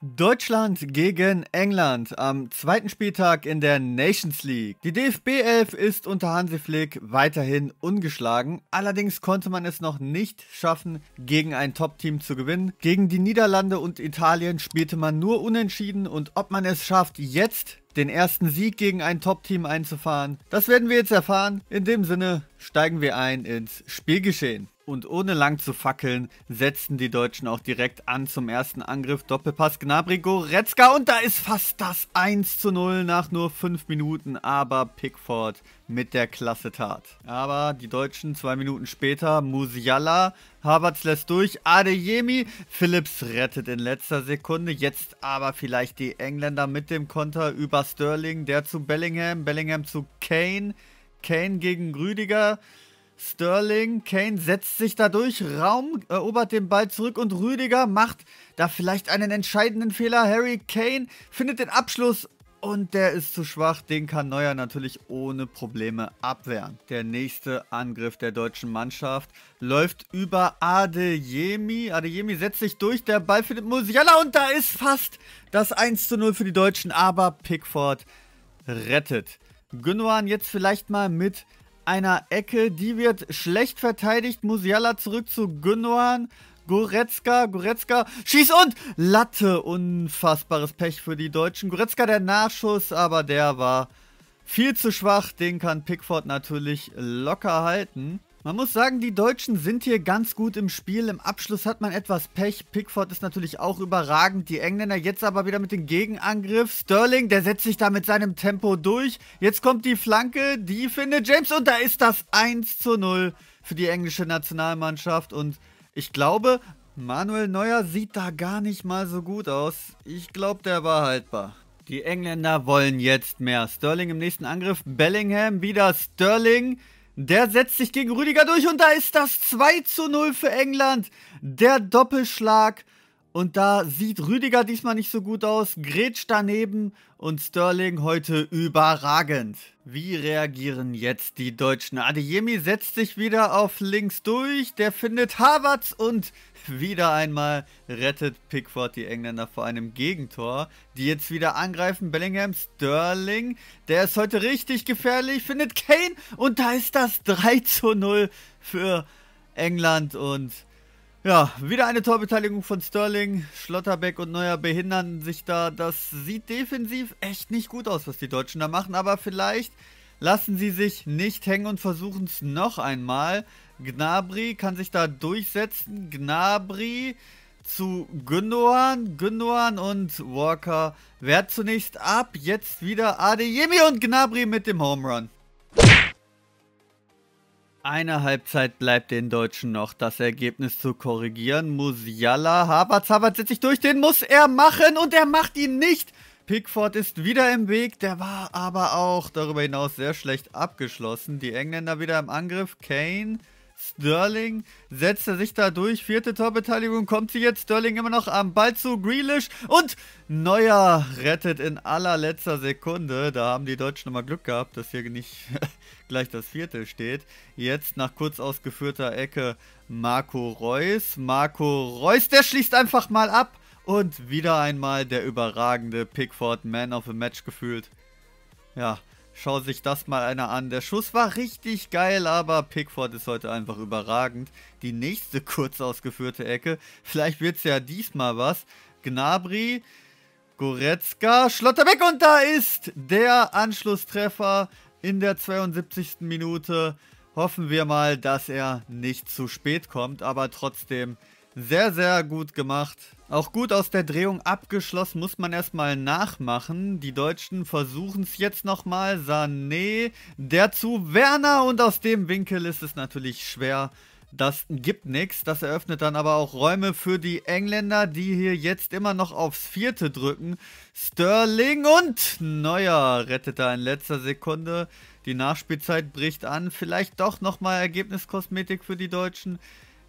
Deutschland gegen England am zweiten Spieltag in der Nations League. Die DFB 11 ist unter Hansi Flick weiterhin ungeschlagen. Allerdings konnte man es noch nicht schaffen, gegen ein Top-Team zu gewinnen. Gegen die Niederlande und Italien spielte man nur unentschieden und ob man es schafft, jetzt den ersten Sieg gegen ein Top-Team einzufahren, das werden wir jetzt erfahren. In dem Sinne steigen wir ein ins Spielgeschehen. Und ohne lang zu fackeln, setzten die Deutschen auch direkt an zum ersten Angriff. Doppelpass Gnabry, Goretzka und da ist fast das 1 zu 0 nach nur 5 Minuten. Aber Pickford mit der Klasse tat. Aber die Deutschen zwei Minuten später, Musiala, Havertz lässt durch, Adeyemi, Phillips rettet in letzter Sekunde. Jetzt aber vielleicht die Engländer mit dem Konter über Sterling, der zu Bellingham, Bellingham zu Kane, Kane gegen Rüdiger. Sterling, Kane setzt sich dadurch, Raum erobert den Ball zurück und Rüdiger macht da vielleicht einen entscheidenden Fehler. Harry Kane findet den Abschluss und der ist zu schwach. Den kann Neuer natürlich ohne Probleme abwehren. Der nächste Angriff der deutschen Mannschaft läuft über Adeyemi. Adeyemi setzt sich durch, der Ball findet Musiala und da ist fast das 1 zu 0 für die Deutschen, aber Pickford rettet. Gündogan jetzt vielleicht mal mit einer Ecke. Die wird schlecht verteidigt. Musiala zurück zu Gündogan. Goretzka, Goretzka, schieß und Latte. Unfassbares Pech für die Deutschen. Goretzka der Nachschuss, aber der war viel zu schwach. Den kann Pickford natürlich locker halten. Man muss sagen, die Deutschen sind hier ganz gut im Spiel. Im Abschluss hat man etwas Pech. Pickford ist natürlich auch überragend. Die Engländer jetzt aber wieder mit dem Gegenangriff. Sterling, der setzt sich da mit seinem Tempo durch. Jetzt kommt die Flanke, die findet James und da ist das 1 zu 0 für die englische Nationalmannschaft. Und ich glaube, Manuel Neuer sieht da gar nicht mal so gut aus. Ich glaube, der war haltbar. Die Engländer wollen jetzt mehr. Sterling im nächsten Angriff. Bellingham wieder Sterling. Der setzt sich gegen Rüdiger durch und da ist das 2 zu 0 für England. Der Doppelschlag und da sieht Rüdiger diesmal nicht so gut aus, Gretsch daneben und Sterling heute überragend. Wie reagieren jetzt die Deutschen? Adeyemi setzt sich wieder auf links durch, der findet Havertz und wieder einmal rettet Pickford die Engländer vor einem Gegentor. Die jetzt wieder angreifen, Bellingham, Sterling, der ist heute richtig gefährlich, findet Kane und da ist das 3 zu 0 für England und ja, wieder eine Torbeteiligung von Sterling. Schlotterbeck und Neuer behindern sich da. Das sieht defensiv echt nicht gut aus, was die Deutschen da machen. Aber vielleicht lassen sie sich nicht hängen und versuchen es noch einmal. Gnabry kann sich da durchsetzen. Gnabry zu Gündogan. Gündogan und Walker wehrt zunächst ab. Jetzt wieder Adeyemi und Gnabry mit dem Home Run. Eine Halbzeit bleibt den Deutschen noch, das Ergebnis zu korrigieren. Musiala, Havertz, Havertz setzt sich durch, den muss er machen und er macht ihn nicht. Pickford ist wieder im Weg, der war aber auch darüber hinaus sehr schlecht abgeschlossen. Die Engländer wieder im Angriff, Kane... Sterling setzte sich da durch. Vierte Torbeteiligung kommt sie jetzt. Sterling immer noch am Ball zu Grealish. Und Neuer rettet in allerletzter Sekunde. Da haben die Deutschen nochmal Glück gehabt, dass hier nicht gleich das vierte steht. Jetzt nach kurz ausgeführter Ecke Marco Reus. Marco Reus, der schließt einfach mal ab. Und wieder einmal der überragende Pickford Man of the Match gefühlt. Ja, Schau sich das mal einer an. Der Schuss war richtig geil, aber Pickford ist heute einfach überragend. Die nächste kurz ausgeführte Ecke. Vielleicht wird es ja diesmal was. Gnabry, Goretzka, Schlotterbeck und da ist der Anschlusstreffer in der 72. Minute. Hoffen wir mal, dass er nicht zu spät kommt, aber trotzdem sehr, sehr gut gemacht. Auch gut aus der Drehung abgeschlossen, muss man erstmal nachmachen. Die Deutschen versuchen es jetzt nochmal. Sané, der zu Werner und aus dem Winkel ist es natürlich schwer. Das gibt nichts. Das eröffnet dann aber auch Räume für die Engländer, die hier jetzt immer noch aufs Vierte drücken. Sterling und Neuer rettet da in letzter Sekunde. Die Nachspielzeit bricht an. Vielleicht doch nochmal Ergebniskosmetik für die Deutschen.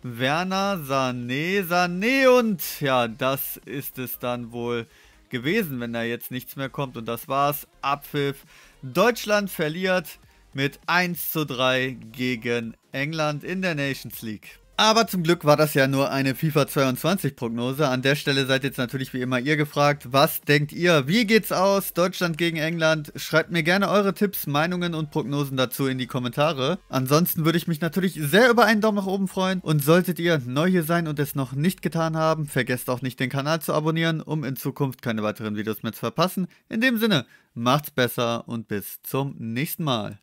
Werner, Sané, Sané und ja, das ist es dann wohl gewesen, wenn da jetzt nichts mehr kommt. Und das war's. Abpfiff. Deutschland verliert mit 1 zu 3 gegen England in der Nations League. Aber zum Glück war das ja nur eine FIFA 22 Prognose. An der Stelle seid jetzt natürlich wie immer ihr gefragt, was denkt ihr? Wie geht's aus? Deutschland gegen England? Schreibt mir gerne eure Tipps, Meinungen und Prognosen dazu in die Kommentare. Ansonsten würde ich mich natürlich sehr über einen Daumen nach oben freuen. Und solltet ihr neu hier sein und es noch nicht getan haben, vergesst auch nicht den Kanal zu abonnieren, um in Zukunft keine weiteren Videos mehr zu verpassen. In dem Sinne, macht's besser und bis zum nächsten Mal.